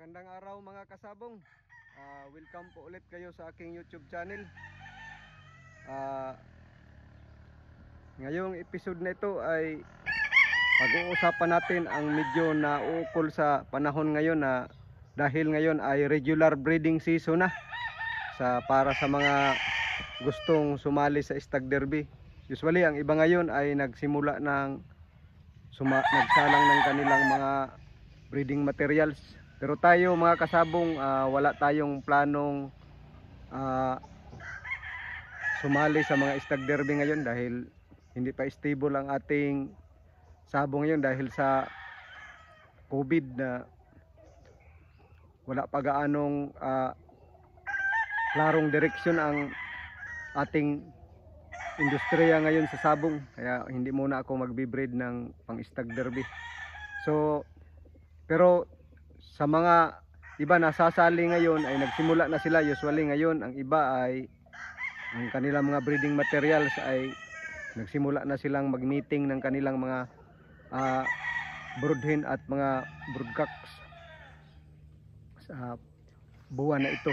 Magandang araw mga kasabong uh, Welcome po ulit kayo sa aking YouTube channel uh, Ngayong episode na ito ay Pag-uusapan natin ang medyo na uukol sa panahon ngayon na Dahil ngayon ay regular breeding season na sa, Para sa mga gustong sumali sa stag derby Usually ang iba ngayon ay nagsimula ng suma, nagsalang ng kanilang mga breeding materials pero tayo mga kasabong uh, wala tayong planong uh, sumali sa mga stag derby ngayon dahil hindi pa stable ang ating sabong ngayon dahil sa COVID na wala pa gaanong uh, klarong direksyon ang ating industriya ngayon sa sabong kaya hindi muna ako magbe-breed ng pang stag derby. So pero sa mga iba na sasali ngayon ay nagsimula na sila usually ngayon ang iba ay ang kanilang mga breeding materials ay nagsimula na silang mag-meeting ng kanilang mga uh, broodhen at mga broodcocks sa buwan na ito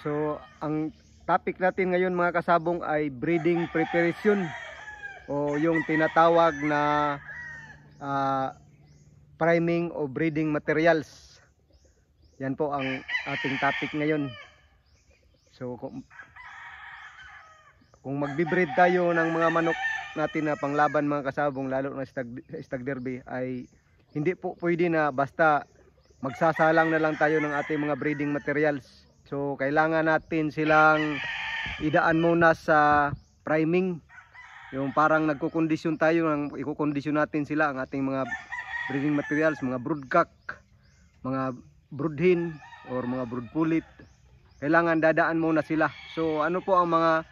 so ang topic natin ngayon mga kasabong ay breeding preparation o yung tinatawag na uh, priming o breeding materials. Yan po ang ating topic ngayon. So kung, kung magbibreed tayo ng mga manok natin na panglaban mga kasabong lalo na stag, stag derby ay hindi po pwede na basta magsasalang na lang tayo ng ating mga breeding materials. So kailangan natin silang idaan muna sa priming. Yung parang nagkukondisyon tayo, ikukondisyon natin sila ang ating mga breeding materials, mga broodcock, mga broodhin or mga broodpulit. Kailangan dadaan muna sila. So ano po ang mga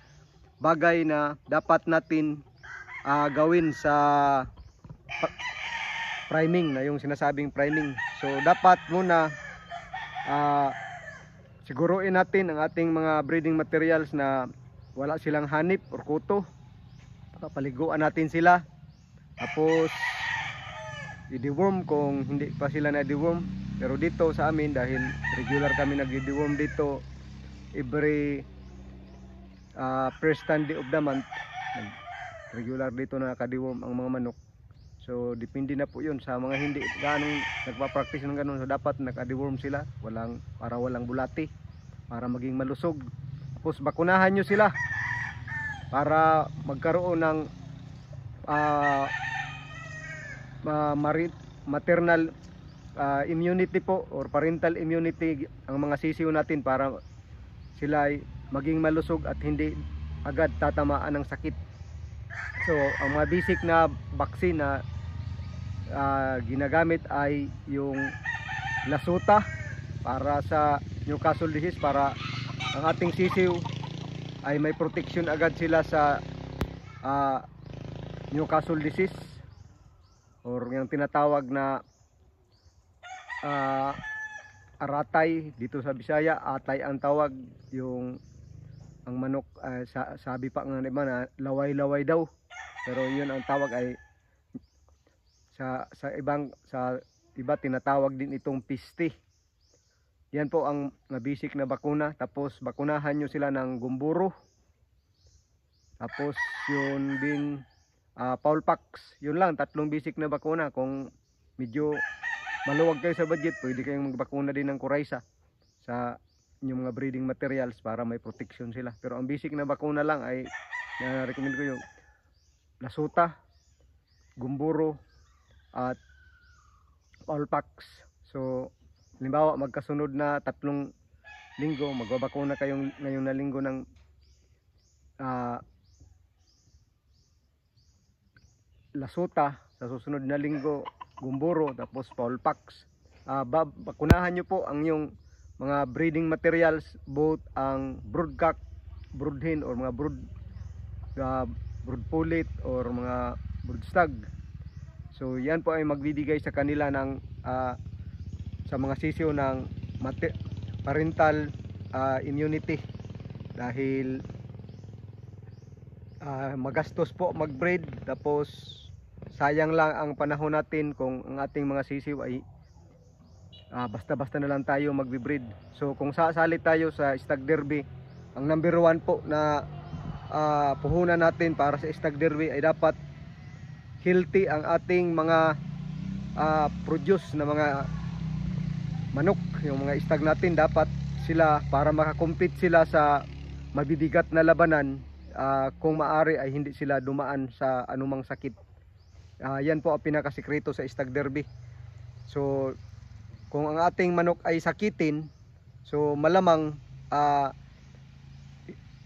bagay na dapat natin uh, gawin sa priming na yung sinasabing priming. So dapat muna uh, siguruin natin ang ating mga breeding materials na wala silang hanip or kuto. Papaliguan natin sila. Tapos i-deworm kung hindi pa sila na-deworm pero dito sa amin dahil regular kami nag-deworm dito every uh, first Sunday of the month regular dito naka deworm ang mga manok so depende na po yun sa mga hindi ganong nagpa-practice ng ganun so dapat naka-deworm sila walang, para walang bulati para maging malusog tapos bakunahan nyo sila para magkaroon ng uh, uh, maternal uh, immunity po or parental immunity ang mga sisiw natin para sila ay maging malusog at hindi agad tatamaan ng sakit. So, ang mga basic na vaccine na uh, ginagamit ay yung lasuta para sa Newcastle disease para ang ating sisiw ay may protection agad sila sa uh, Newcastle disease or yung tinatawag na uh, aratay dito sa Bisaya atay ang tawag yung ang manok uh, sa, sabi pa nga naman na laway-laway daw pero yun ang tawag ay sa sa ibang sa iba tinatawag din itong piste yan po ang nabisik na bakuna tapos bakunahan nyo sila ng gumburo tapos yun din uh, Paul Pax. Yun lang, tatlong basic na bakuna. Kung medyo maluwag kayo sa budget, pwede kayong magbakuna din ng Kuraysa sa inyong mga breeding materials para may protection sila. Pero ang basic na bakuna lang ay na-recommend ko yung Lasuta, Gumburo, at Paul Pax. So, halimbawa magkasunod na tatlong linggo, magbabakuna kayong ngayon na linggo ng uh, Lasuta, sa susunod na linggo Gumburo, tapos Paul Pax. Uh, ah, bab, bakunahan nyo po ang yung mga breeding materials, both ang broodcock, broodhen or mga brood uh, ah, brood pullet or mga brood stag. So yan po ay magbibigay sa kanila ng uh, sa mga sisyo ng parental uh, immunity dahil uh, magastos po mag-breed tapos sayang lang ang panahon natin kung ang ating mga sisiw ay ah, basta-basta uh, basta na lang tayo magbe-breed. So kung sasali tayo sa stag derby, ang number 1 po na uh, puhunan natin para sa stag derby ay dapat healthy ang ating mga uh, produce na mga manok, yung mga stag natin dapat sila para makakompete sila sa mabibigat na labanan uh, kung maari ay hindi sila dumaan sa anumang sakit. Uh, yan po ang pinakasikreto sa stag derby. So kung ang ating manok ay sakitin, so malamang uh,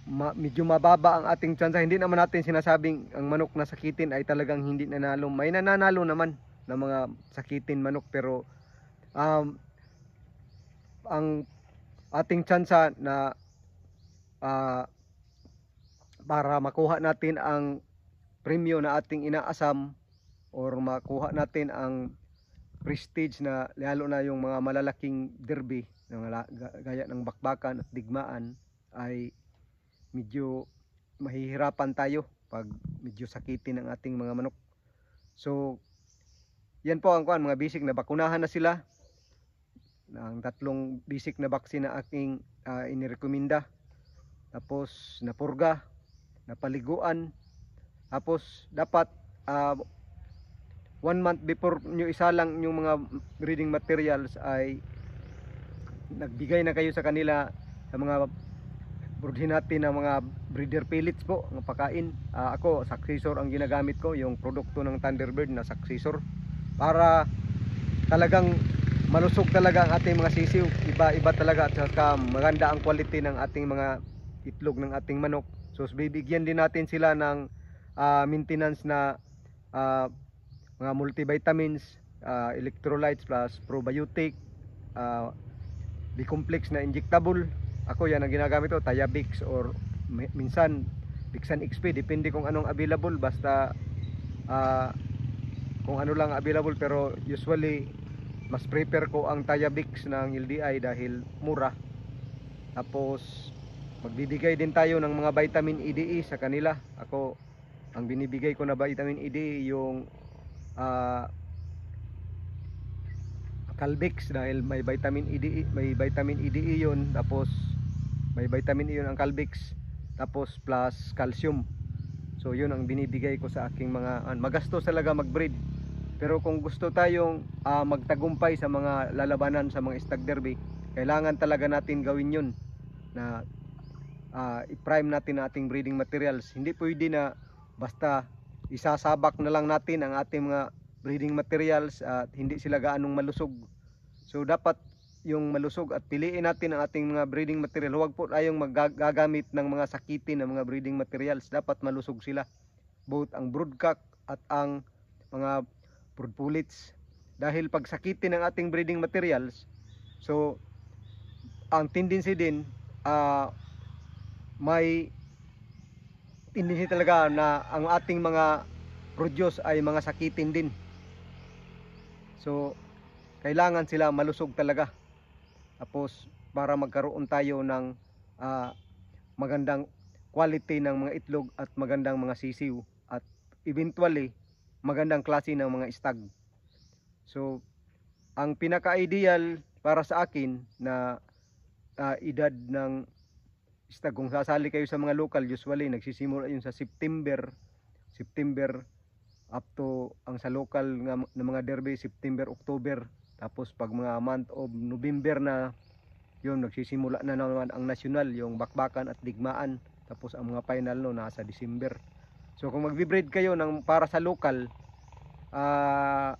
ma medyo mababa ang ating tsansa. Hindi naman natin sinasabing ang manok na sakitin ay talagang hindi nanalo. May nananalo naman ng mga sakitin manok pero um, ang ating tsansa na uh, para makuha natin ang premyo na ating inaasam or makuha natin ang prestige na lalo na yung mga malalaking derby gaya ng bakbakan at digmaan ay medyo mahihirapan tayo pag medyo sakitin ang ating mga manok so yan po ang kuan mga bisik na bakunahan na sila ang tatlong bisik na baksin na aking uh, inirekomenda tapos napurga paliguan tapos dapat uh, one month before nyo isalang yung mga reading materials ay nagbigay na kayo sa kanila sa mga broodin natin ng mga breeder pellets po ng pakain uh, ako successor ang ginagamit ko yung produkto ng Thunderbird na successor para talagang malusog talaga ang ating mga sisiw iba iba talaga at saka maganda ang quality ng ating mga itlog ng ating manok So bibigyan din natin sila ng uh, maintenance na uh, mga multivitamins, uh, electrolytes plus probiotic, uh, B-complex na injectable. Ako yan ang ginagamit ko, Tayabix or minsan Bixan XP, depende kung anong available basta uh, kung ano lang available pero usually mas prepare ko ang Tayabix ng LDI dahil mura. Tapos Magbibigay din tayo ng mga vitamin EDE e sa kanila. Ako, ang binibigay ko na vitamin EDE e, yung uh, ah, Calbex dahil may vitamin EDE, e, may vitamin EDE 'yon, tapos may vitamin E 'yon ang Calbex, tapos plus calcium. So 'yun ang binibigay ko sa aking mga uh, magastos talaga magbreed. Pero kung gusto tayong uh, magtagumpay sa mga lalabanan sa mga stag derby, kailangan talaga natin gawin 'yun na uh, i-prime natin ating breeding materials. Hindi pwede na basta isasabak na lang natin ang ating mga breeding materials at hindi sila gaanong malusog. So dapat yung malusog at piliin natin ang ating mga breeding material. Huwag po tayong magagamit ng mga sakitin ng mga breeding materials. Dapat malusog sila. Both ang broodcock at ang mga brood pullets. Dahil pag sakitin ang ating breeding materials, so ang tendency din uh, may tendency talaga na ang ating mga produce ay mga sakitin din. So, kailangan sila malusog talaga. Tapos, para magkaroon tayo ng uh, magandang quality ng mga itlog at magandang mga sisiw at eventually magandang klase ng mga stag. So, ang pinaka-ideal para sa akin na uh, edad ng Basta kung sasali kayo sa mga local, usually nagsisimula yun sa September. September up to ang sa local nga, ng mga derby, September, October. Tapos pag mga month of November na yun, nagsisimula na naman ang national, yung bakbakan at digmaan. Tapos ang mga final no, nasa December. So kung magbe-breed kayo ng para sa local, uh,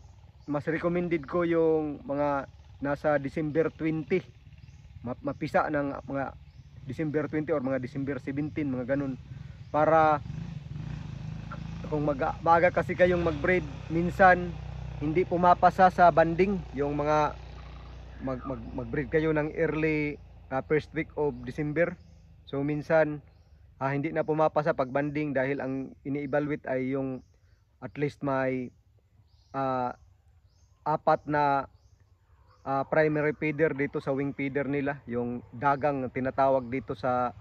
mas recommended ko yung mga nasa December 20 mapisa ng mga December 20 or mga December 17 mga ganun para kung mag maaga kasi kayong magbreed minsan hindi pumapasa sa banding yung mga mag, mag, magbreed kayo ng early uh, first week of December so minsan uh, hindi na pumapasa pag banding dahil ang ini-evaluate ay yung at least may uh, apat na uh, primary feeder dito sa wing feeder nila yung dagang tinatawag dito sa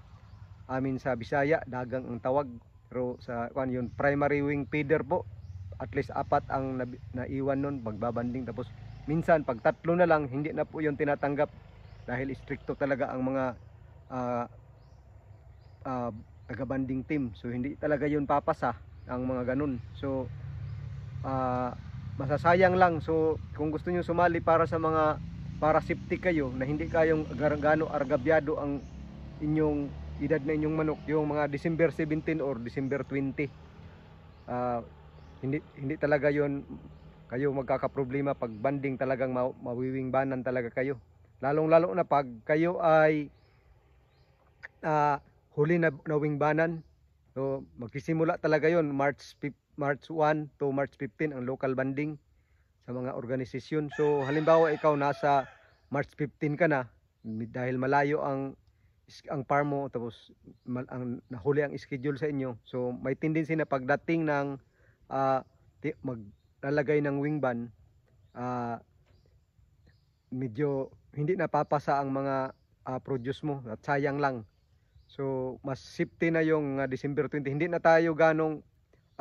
amin sa Bisaya dagang ang tawag pero sa kwan yun primary wing feeder po at least apat ang na, naiwan nun pagbabanding tapos minsan pag tatlo na lang hindi na po yung tinatanggap dahil stricto talaga ang mga uh, uh, taga-banding team so hindi talaga yun papasa ang mga ganun so uh, masasayang lang so kung gusto niyo sumali para sa mga para safety kayo na hindi kayong gaano argabyado ang inyong edad na inyong manok yung mga December 17 or December 20 uh, ah, hindi hindi talaga yon kayo magkakaproblema pag banding talagang ma mawiwing banan talaga kayo lalong lalo na pag kayo ay uh, huli na, na banan so magsisimula talaga yon March 15 March 1 to March 15 ang local banding sa mga organisasyon. So halimbawa ikaw nasa March 15 ka na dahil malayo ang ang farm mo tapos mal, ang nahuli ang schedule sa inyo. So may tendency na pagdating ng uh, maglalagay ng wing ban uh, medyo hindi napapasa ang mga uh, produce mo at sayang lang. So mas safety na yung uh, December 20. Hindi na tayo ganong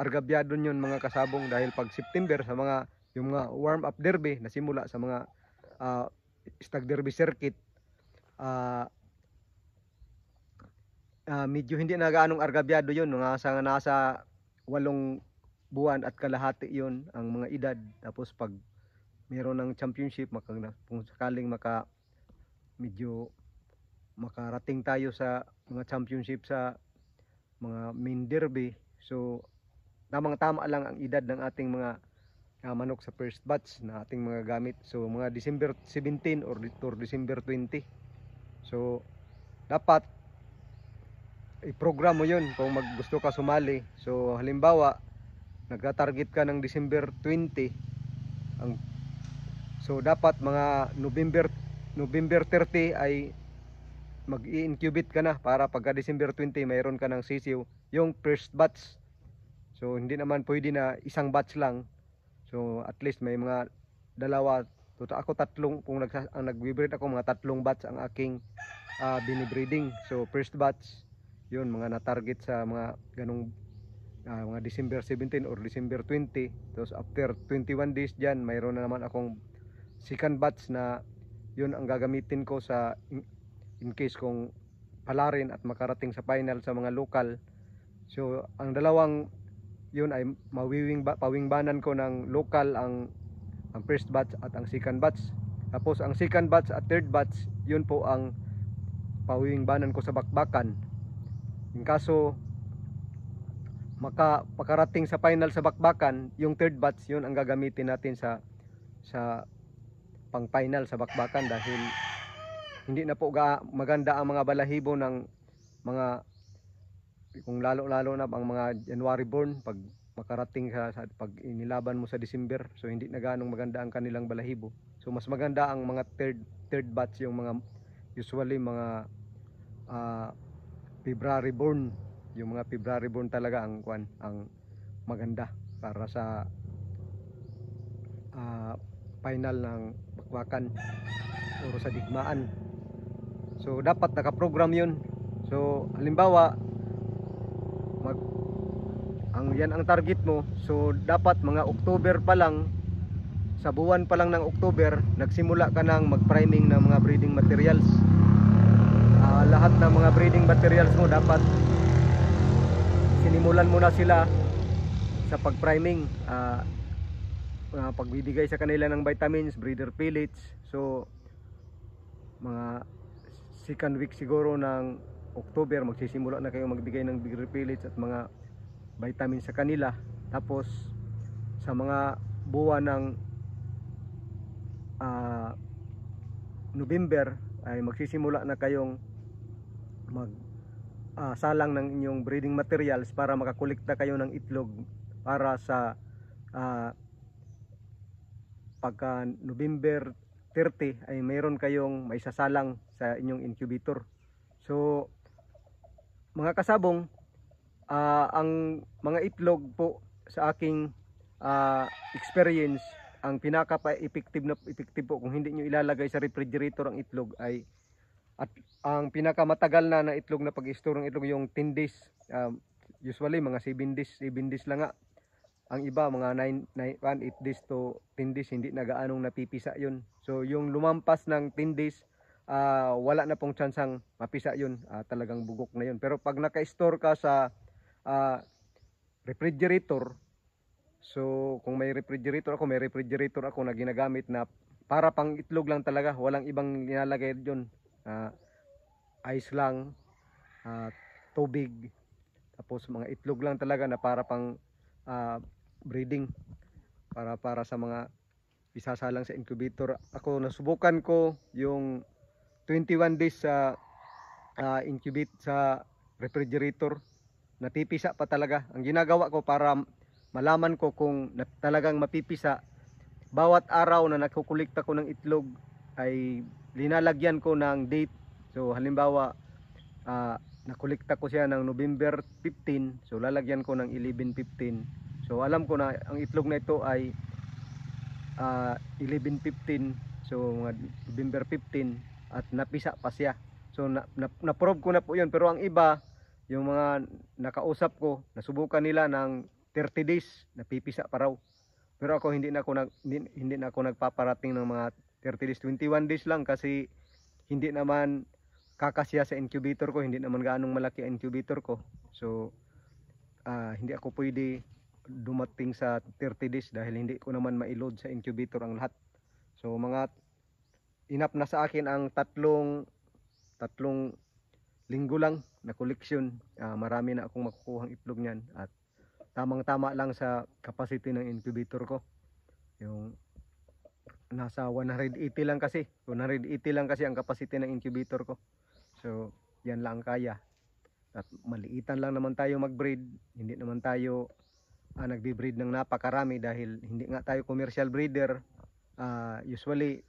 argabyado yun mga kasabong dahil pag September sa mga yung mga warm up derby na simula sa mga uh, stag derby circuit uh, uh, medyo hindi na gaanong argabyado yun mga sa nasa walong buwan at kalahati yun ang mga edad tapos pag meron ng championship maka, kung sakaling maka medyo makarating tayo sa mga championship sa mga main derby so tamang tama lang ang edad ng ating mga uh, manok sa first batch na ating mga gamit so mga December 17 or, or December 20 so dapat i-program mo yun kung mag gusto ka sumali so halimbawa nagta-target ka ng December 20 ang so dapat mga November November 30 ay mag-incubate ka na para pagka December 20 mayroon ka ng sisiw yung first batch So hindi naman pwede na isang batch lang. So at least may mga dalawa, so, ako tatlong kung nag, ang nag-breed ako mga tatlong batch ang aking uh, binibreeding. So first batch, yun mga na-target sa mga ganung uh, ah, mga December 17 or December 20. So after 21 days diyan, mayroon na naman akong second batch na yun ang gagamitin ko sa in, in case kung palarin at makarating sa final sa mga local. So ang dalawang yun ay mawiwing pawingbanan ko ng local ang ang first batch at ang second batch tapos ang second batch at third batch yun po ang pawingbanan ko sa bakbakan in kaso maka makarating sa final sa bakbakan yung third batch yun ang gagamitin natin sa sa pang final sa bakbakan dahil hindi na po ga, maganda ang mga balahibo ng mga kung lalo-lalo na ang mga January born pag makarating ka sa pag inilaban mo sa December so hindi na ganong maganda ang kanilang balahibo so mas maganda ang mga third third batch yung mga usually mga uh, February born yung mga February born talaga ang kwan ang maganda para sa uh, final ng bakwakan o sa digmaan so dapat naka-program yun so halimbawa ang yan ang target mo so dapat mga October pa lang sa buwan pa lang ng October nagsimula ka nang mag-priming ng mga breeding materials uh, lahat ng mga breeding materials mo dapat sinimulan mo na sila sa pag-priming uh, uh, pagbibigay sa kanila ng vitamins breeder pellets so mga second week siguro ng October magsisimula na kayo magbigay ng breeder pellets at mga vitamin sa kanila tapos sa mga buwan ng uh, November ay magsisimula na kayong mag uh, salang ng inyong breeding materials para makakolekta kayo ng itlog para sa uh, pagka November 30 ay mayroon kayong sasalang sa inyong incubator so mga kasabong uh, ang mga itlog po sa aking uh, experience ang pinaka pa effective na effective po kung hindi niyo ilalagay sa refrigerator ang itlog ay at ang pinaka matagal na na itlog na pag-store ng itlog yung 10 days um, usually mga 7 days 7 days lang nga ang iba mga 9 8 days to 10 days hindi na gaanong napipisa yun so yung lumampas ng 10 days uh, wala na pong chance ang mapisa yun uh, talagang bugok na yun pero pag naka-store ka sa uh, refrigerator. So, kung may refrigerator ako, may refrigerator ako na ginagamit na para pang itlog lang talaga. Walang ibang nilalagay dyan. Uh, ah, ice lang, uh, tubig, tapos mga itlog lang talaga na para pang uh, breeding. Para, para sa mga isasalang sa incubator. Ako nasubukan ko yung 21 days sa uh, incubate sa refrigerator napipisa pa talaga. Ang ginagawa ko para malaman ko kung talagang mapipisa, bawat araw na nakukulikta ko ng itlog ay linalagyan ko ng date. So halimbawa, uh, nakulikta ko siya ng November 15, so lalagyan ko ng 11-15. So alam ko na ang itlog na ito ay uh, ah, 11-15, so mga November 15 at napisa pa siya. So na, na, na-probe ko na po yun pero ang iba yung mga nakausap ko, nasubukan nila ng 30 days, napipisa pa raw. Pero ako hindi na ako nag hindi, hindi na ako nagpaparating ng mga 30 days, 21 days lang kasi hindi naman kakasya sa incubator ko, hindi naman ganong malaki ang incubator ko. So uh, hindi ako pwede dumating sa 30 days dahil hindi ko naman ma sa incubator ang lahat. So mga inap na sa akin ang tatlong tatlong linggo lang na collection. Uh, ah, marami na akong makukuhang ang itlog niyan at tamang-tama lang sa capacity ng incubator ko. Yung nasa 180 lang kasi. 180 lang kasi ang capacity ng incubator ko. So, yan lang kaya. At maliitan lang naman tayo mag-breed. Hindi naman tayo ah, nagbe-breed ng napakarami dahil hindi nga tayo commercial breeder. Uh, usually,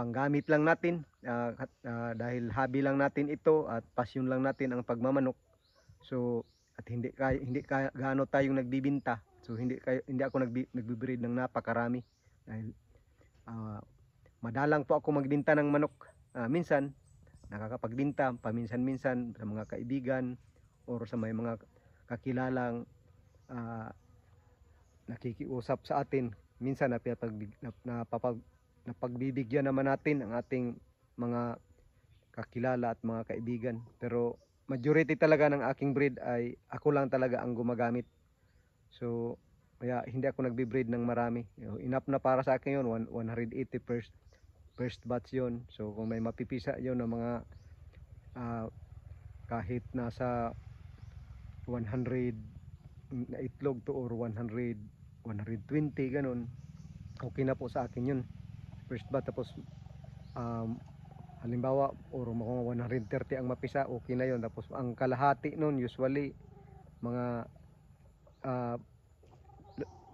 panggamit lang natin uh, uh, dahil hobby lang natin ito at pasyon lang natin ang pagmamanok. So at hindi kaya hindi kaya gaano tayong nagbibinta. So hindi kayo, hindi ako nagbi, nagbibreed ng napakarami dahil uh, madalang po ako magbinta ng manok. Uh, minsan nakakapagbinta paminsan-minsan sa mga kaibigan or sa may mga kakilalang uh, nakikiusap sa atin minsan na, napapag, napapag na pagbibigyan naman natin ang ating mga kakilala at mga kaibigan. Pero majority talaga ng aking breed ay ako lang talaga ang gumagamit. So, kaya hindi ako nagbe-breed ng marami. Enough na para sa akin yun, 180 first, first batch yun. So, kung may mapipisa yun ng mga uh, kahit nasa 100 na itlog to or 100 120 ganun okay na po sa akin yun first bat tapos um, halimbawa or mga 130 ang mapisa okay na yon tapos ang kalahati nun usually mga uh,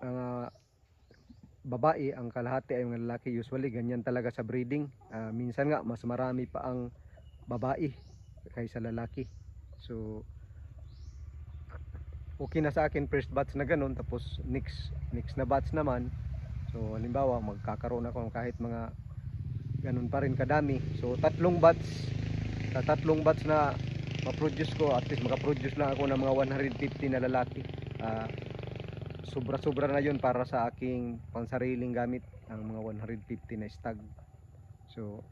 mga babae ang kalahati ay mga lalaki usually ganyan talaga sa breeding uh, minsan nga mas marami pa ang babae kaysa lalaki so okay na sa akin first batch na ganun tapos next next na batch naman So halimbawa magkakaroon ako ng kahit mga ganun pa rin kadami. So tatlong batch sa tatlong batch na ma-produce ko at least maka-produce lang ako ng mga 150 na lalaki. Uh, sobra-sobra na yon para sa aking pansariling gamit ang mga 150 na stag. So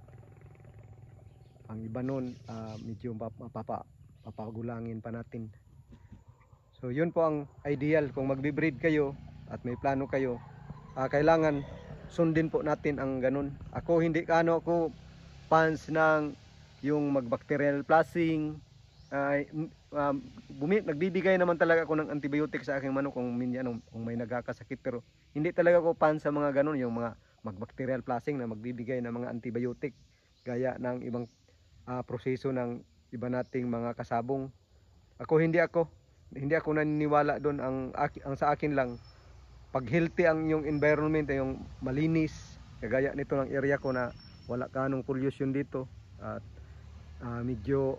ang iba noon uh, ah, medyo mapapa, papagulangin pa natin so yun po ang ideal kung magbe-breed kayo at may plano kayo uh, kailangan sundin po natin ang ganun. Ako hindi kano ako fans ng yung magbacterial flushing. Uh, uh, um, bumi, nagbibigay naman talaga ako ng antibiotic sa aking manok kung, minyan, kung may nagkakasakit pero hindi talaga ako fans sa mga ganun yung mga magbacterial flushing na magbibigay ng mga antibiotic gaya ng ibang uh, proseso ng iba nating mga kasabong. Ako hindi ako hindi ako naniniwala doon ang, ang sa akin lang pag healthy ang yung environment ay yung malinis kagaya nito ng area ko na wala kanong pollution dito at uh, medyo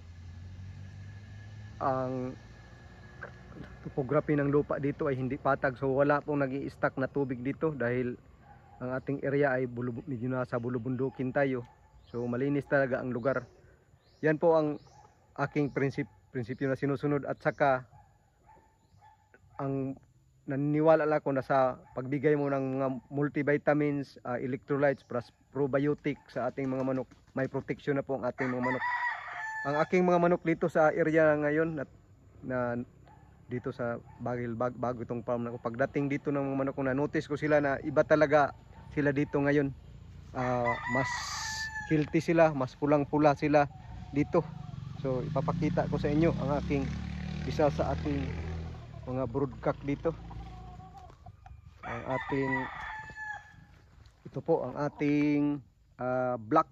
ang topography ng lupa dito ay hindi patag so wala pong nag stack na tubig dito dahil ang ating area ay medyo nasa bulubundukin tayo so malinis talaga ang lugar yan po ang aking prinsip, prinsipyo na sinusunod at saka ang naniniwala lang ako na sa pagbigay mo ng mga multivitamins, uh, electrolytes, plus probiotic sa ating mga manok, may protection na po ang ating mga manok. Ang aking mga manok dito sa area ngayon at na dito sa Bagil bag, bago itong farm na ko. Pagdating dito ng mga manok na notice ko sila na iba talaga sila dito ngayon. Uh, mas healthy sila, mas pulang-pula sila dito. So ipapakita ko sa inyo ang aking isa sa ating mga broodcock dito ang ating ito po ang ating uh, black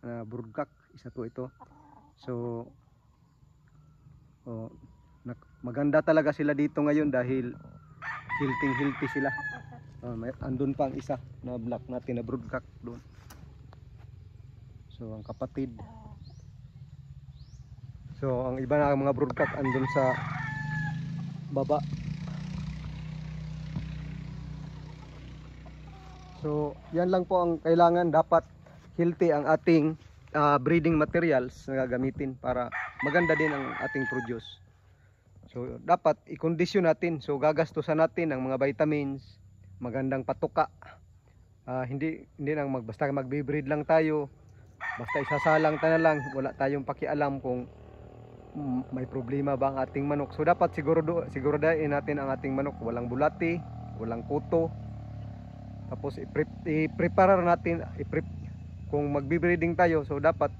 na uh, broodcock isa po ito so oh, maganda talaga sila dito ngayon dahil hilting hilty sila uh, may, andun pa ang isa na black natin na broodcock doon so ang kapatid so ang iba na mga broodcock andun sa baba so yan lang po ang kailangan dapat healthy ang ating uh, breeding materials na gagamitin para maganda din ang ating produce so dapat i-condition natin so gagastusan natin ng mga vitamins magandang patuka uh, hindi hindi nang basta mag breed lang tayo basta isasalang ta na lang wala tayong pakialam kung Mm, may problema ba ang ating manok. So dapat siguro do, siguro dahin natin ang ating manok, walang bulati, walang kuto. Tapos i-prepare natin, i-prep kung magbi-breeding tayo, so dapat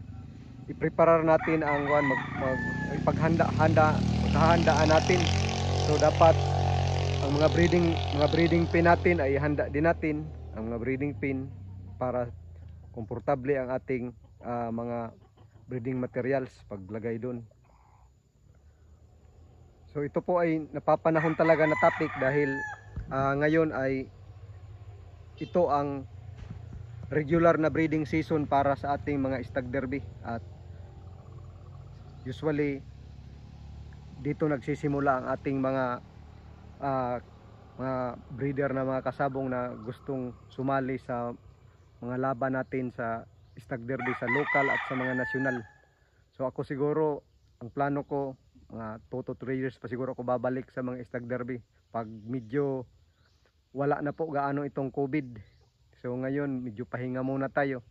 i-prepare natin ang kuan mag, mag ipaghanda-handa, paghahandaan natin. So dapat ang mga breeding mga breeding pin natin ay handa din natin ang mga breeding pin para komportable ang ating uh, mga breeding materials paglagay doon. So ito po ay napapanahon talaga na topic dahil uh, ngayon ay ito ang regular na breeding season para sa ating mga stag derby at usually dito nagsisimula ang ating mga uh, mga breeder na mga kasabong na gustong sumali sa mga laban natin sa stag derby sa local at sa mga national. So ako siguro ang plano ko mga 2 to 3 years pa siguro ako babalik sa mga stag derby pag medyo wala na po gaano itong covid so ngayon medyo pahinga muna tayo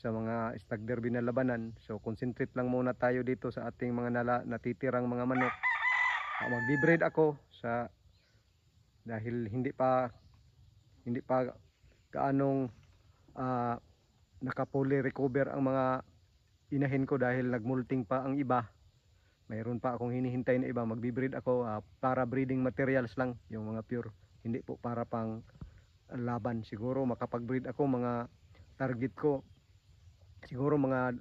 sa mga stag derby na labanan so concentrate lang muna tayo dito sa ating mga nala, natitirang mga manok uh, ah, magbibreed ako sa dahil hindi pa hindi pa kaanong uh, ah, nakapuli recover ang mga inahin ko dahil nagmulting pa ang iba mayroon pa akong hinihintay na iba magbi-breed ako uh, para breeding materials lang yung mga pure hindi po para pang laban siguro makapag-breed ako mga target ko siguro mga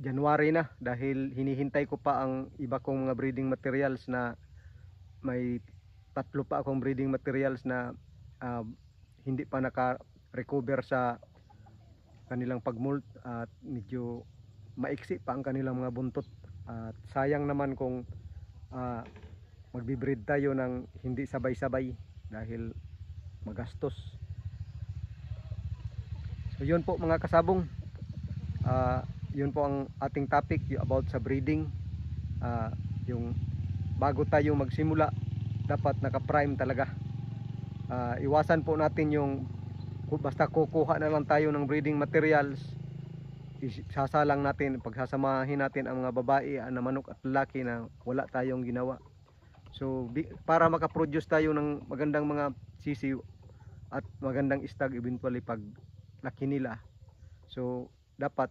January na dahil hinihintay ko pa ang iba kong mga breeding materials na may tatlo pa akong breeding materials na uh, hindi pa naka-recover sa kanilang pag pagmolt at medyo maiksi pa ang kanilang mga buntot at sayang naman kung uh, magbibreed tayo ng hindi sabay-sabay dahil magastos. So yun po mga kasabong. Uh, yun po ang ating topic about sa breeding. Uh, yung bago tayo magsimula dapat naka-prime talaga. Uh, iwasan po natin yung basta kukuha na lang tayo ng breeding materials isasalang natin, pagsasamahin natin ang mga babae ah, na manok at lalaki na wala tayong ginawa. So para makaproduce tayo ng magandang mga sisiw at magandang istag eventually pag laki nila. So dapat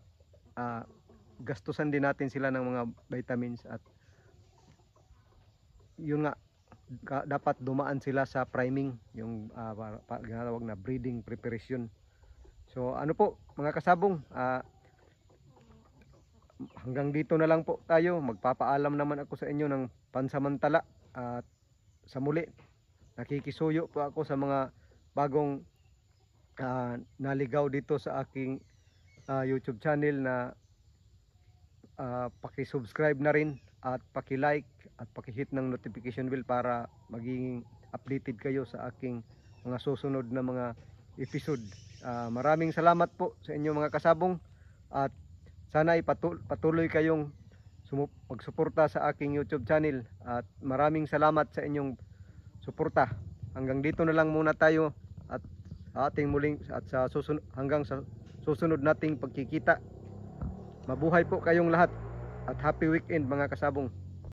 uh, gastusan din natin sila ng mga vitamins at yun nga dapat dumaan sila sa priming yung uh, ginatawag na breeding preparation. So ano po mga kasabong uh, hanggang dito na lang po tayo. Magpapaalam naman ako sa inyo ng pansamantala at sa muli nakikisuyo po ako sa mga bagong uh, naligaw dito sa aking uh, YouTube channel na uh, paki-subscribe na rin at paki-like at paki-hit ng notification bell para maging updated kayo sa aking mga susunod na mga episode. Uh, maraming salamat po sa inyo mga kasabong at sana ay patuloy kayong magsuporta sa aking YouTube channel at maraming salamat sa inyong suporta. Hanggang dito na lang muna tayo at ating muling at sa susunod, hanggang sa susunod nating pagkikita. Mabuhay po kayong lahat at happy weekend mga kasabong.